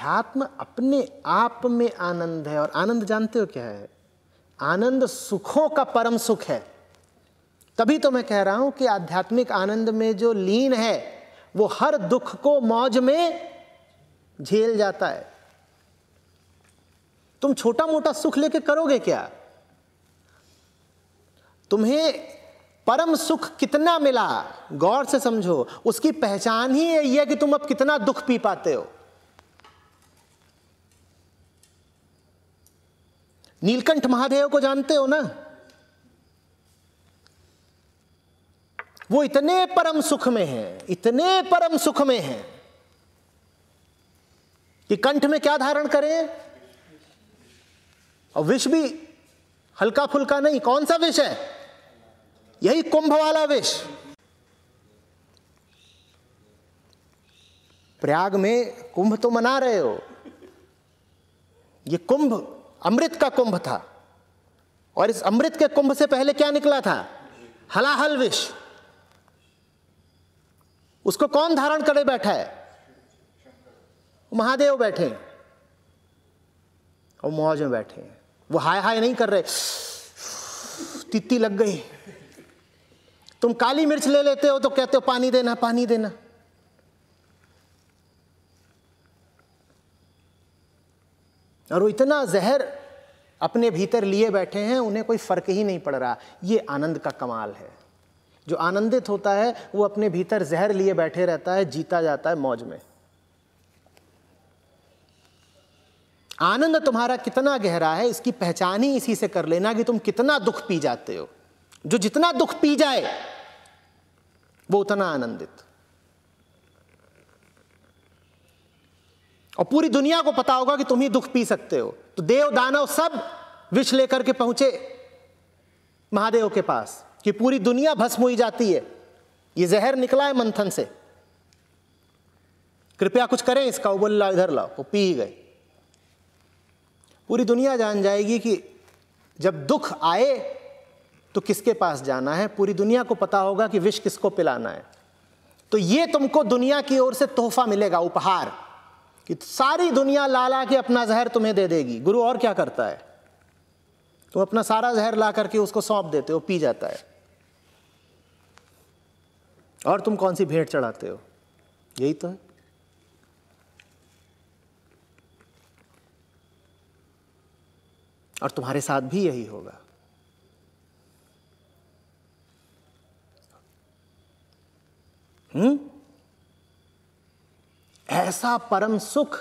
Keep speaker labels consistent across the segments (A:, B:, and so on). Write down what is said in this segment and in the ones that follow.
A: अध्यात्म अपने आप में आनंद है और आनंद जानते हो क्या है आनंद सुखों का परम सुख है तभी तो मैं कह रहा हूं कि आध्यात्मिक आनंद में जो लीन है वो हर दुख को मौज में झेल जाता है तुम छोटा मोटा सुख लेके करोगे क्या तुम्हें परम सुख कितना मिला गौर से समझो उसकी पहचान ही यही है कि तुम अब कितना दुख पी पाते हो नीलकंठ महादेव को जानते हो ना वो इतने परम सुख में है इतने परम सुख में है कि कंठ में क्या धारण करें और विष भी हल्का फुल्का नहीं कौन सा विष है यही कुंभ वाला विष प्रयाग में कुंभ तो मना रहे हो ये कुंभ अमृत का कुंभ था और इस अमृत के कुंभ से पहले क्या निकला था हलाहल विष उसको कौन धारण करे बैठा है महादेव बैठे और मौज में बैठे हैं वो हाय हाय नहीं कर रहे तित्ती लग गई तुम काली मिर्च ले लेते हो तो कहते हो पानी देना पानी देना और वो इतना जहर अपने भीतर लिए बैठे हैं उन्हें कोई फ़र्क ही नहीं पड़ रहा ये आनंद का कमाल है जो आनंदित होता है वो अपने भीतर जहर लिए बैठे रहता है जीता जाता है मौज में आनंद तुम्हारा कितना गहरा है इसकी पहचान ही इसी से कर लेना कि तुम कितना दुख पी जाते हो जो जितना दुख पी जाए वो उतना आनंदित और पूरी दुनिया को पता होगा कि तुम ही दुख पी सकते हो तो देव दानव सब विष लेकर के पहुंचे महादेव के पास कि पूरी दुनिया भस्म हुई जाती है ये जहर निकला है मंथन से कृपया कुछ करें इसका उबल लाओ इधर लाओ वो पी ही गए पूरी दुनिया जान जाएगी कि जब दुख आए तो किसके पास जाना है पूरी दुनिया को पता होगा कि विष किसको पिलाना है तो ये तुमको दुनिया की ओर से तोहफा मिलेगा उपहार कि सारी दुनिया लाला के अपना जहर तुम्हें दे देगी गुरु और क्या करता है तुम तो अपना सारा जहर ला करके उसको सौंप देते हो पी जाता है और तुम कौन सी भेंट चढ़ाते हो यही तो है और तुम्हारे साथ भी यही होगा हम्म ऐसा परम सुख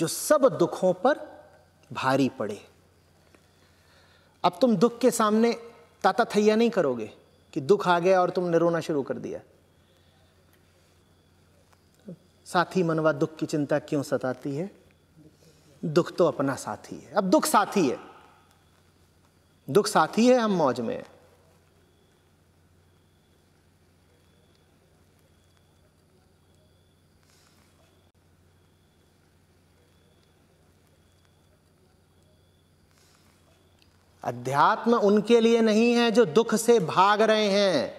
A: जो सब दुखों पर भारी पड़े अब तुम दुख के सामने ताता थैया नहीं करोगे कि दुख आ गया और तुमने रोना शुरू कर दिया साथी मनवा दुख की चिंता क्यों सताती है दुख तो अपना साथी है अब दुख साथी है दुख साथी है हम मौज में है अध्यात्म उनके लिए नहीं है जो दुख से भाग रहे हैं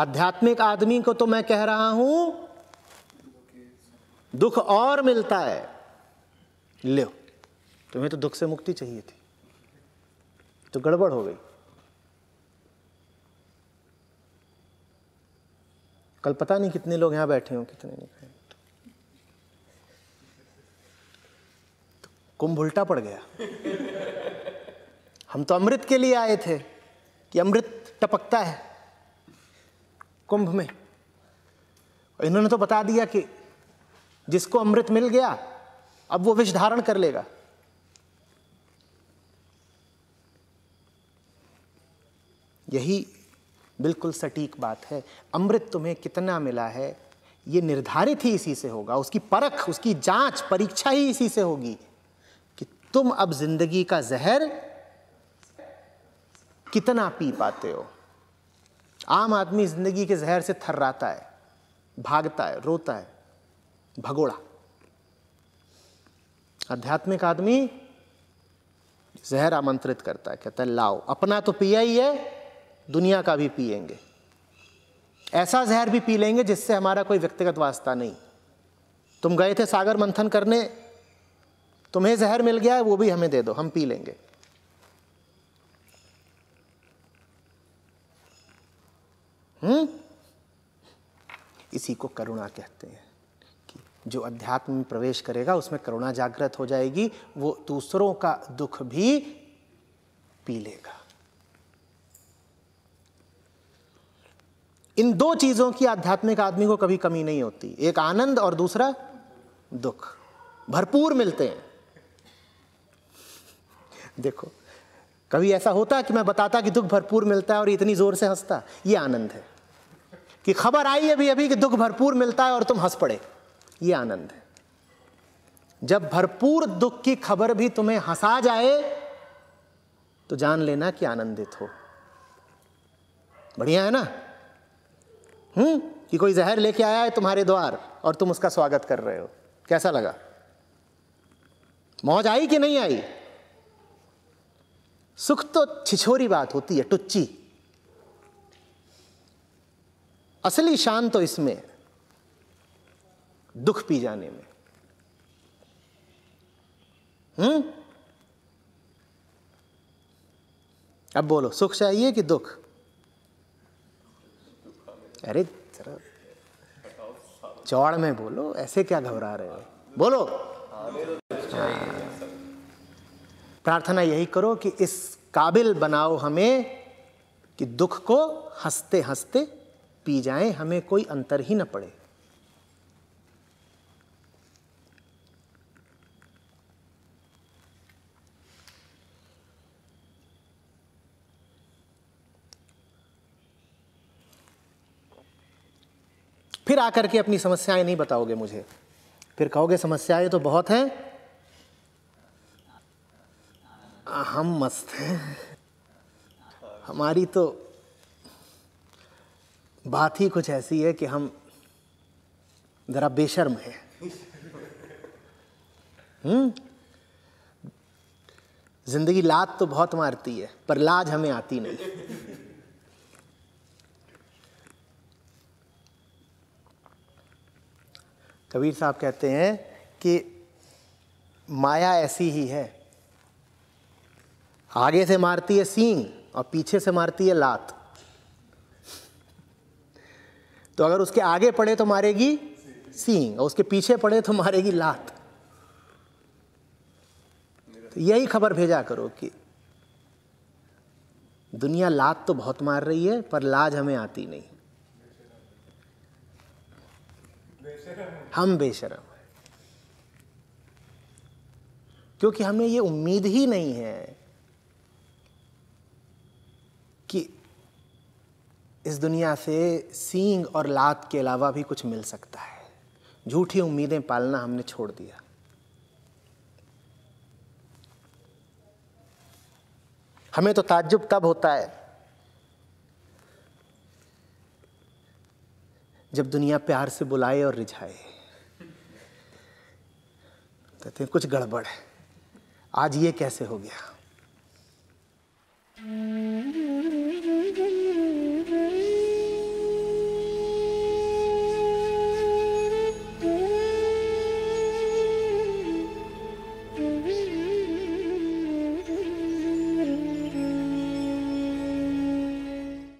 A: आध्यात्मिक आदमी को तो मैं कह रहा हूं दुख और मिलता है ले तुम्हें तो दुख से मुक्ति चाहिए थी तो गड़बड़ हो गई कल पता नहीं कितने लोग यहां बैठे हो कितने नहीं तो कुंभ उल्टा पड़ गया हम तो अमृत के लिए आए थे कि अमृत टपकता है कुंभ में इन्होंने तो बता दिया कि जिसको अमृत मिल गया अब वो विष धारण कर लेगा यही बिल्कुल सटीक बात है अमृत तुम्हें कितना मिला है ये निर्धारित ही इसी से होगा उसकी परख उसकी जांच परीक्षा ही इसी से होगी कि तुम अब जिंदगी का जहर कितना पी पाते हो आम आदमी जिंदगी के जहर से थर्राता है भागता है रोता है भगोड़ा आध्यात्मिक आदमी जहर आमंत्रित करता है कहता है लाओ अपना तो पिया ही है दुनिया का भी पिएंगे ऐसा जहर भी पी लेंगे जिससे हमारा कोई व्यक्तिगत वास्ता नहीं तुम गए थे सागर मंथन करने तुम्हें जहर मिल गया है वो भी हमें दे दो हम पी लेंगे हुँ? हम्म? इसी को करुणा कहते हैं कि जो अध्यात्म में प्रवेश करेगा उसमें करुणा जागृत हो जाएगी वो दूसरों का दुख भी पी लेगा इन दो चीजों की आध्यात्मिक आदमी को कभी कमी नहीं होती एक आनंद और दूसरा दुख भरपूर मिलते हैं देखो कभी ऐसा होता कि मैं बताता कि दुख भरपूर मिलता है और इतनी ज़ोर से हंसता ये आनंद है कि खबर आई अभी अभी कि दुख भरपूर मिलता है और तुम हंस पड़े ये आनंद है जब भरपूर दुख की खबर भी तुम्हें हंसा जाए तो जान लेना कि आनंदित हो बढ़िया है ना हम्म कि कोई जहर लेके आया है तुम्हारे द्वार और तुम उसका स्वागत कर रहे हो कैसा लगा मौज आई कि नहीं आई सुख तो छिछोरी बात होती है टुच्ची असली शान तो इसमें दुख पी जाने में हम्म अब बोलो सुख चाहिए कि दुख अरे चौड़ में बोलो ऐसे क्या घबरा रहे हो बोलो हाँ। प्रार्थना यही करो कि इस काबिल बनाओ हमें कि दुख को हंसते हंसते पी जाएं हमें कोई अंतर ही न पड़े फिर आकर के अपनी समस्याएं नहीं बताओगे मुझे फिर कहोगे समस्याएं तो बहुत हैं हम मस्त हैं हमारी तो बात ही कुछ ऐसी है कि हम ज़रा बेशर्म हैं हम्म? जिंदगी लात तो बहुत मारती है पर लाज हमें आती नहीं कबीर साहब कहते हैं कि माया ऐसी ही है आगे से मारती है सींग और पीछे से मारती है लात तो अगर उसके आगे पड़े तो मारेगी सींग और उसके पीछे पड़े तो मारेगी लात तो यही खबर भेजा करो कि दुनिया लात तो बहुत मार रही है पर लाज हमें आती नहीं हम बेशरम क्योंकि हमें ये उम्मीद ही नहीं है इस दुनिया से सींग और लात के अलावा भी कुछ मिल सकता है झूठी उम्मीदें पालना हमने छोड़ दिया हमें तो ताज्जुब तब होता है जब दुनिया प्यार से बुलाए और रिझाए कहते हैं कुछ गड़बड़ है आज ये कैसे हो गया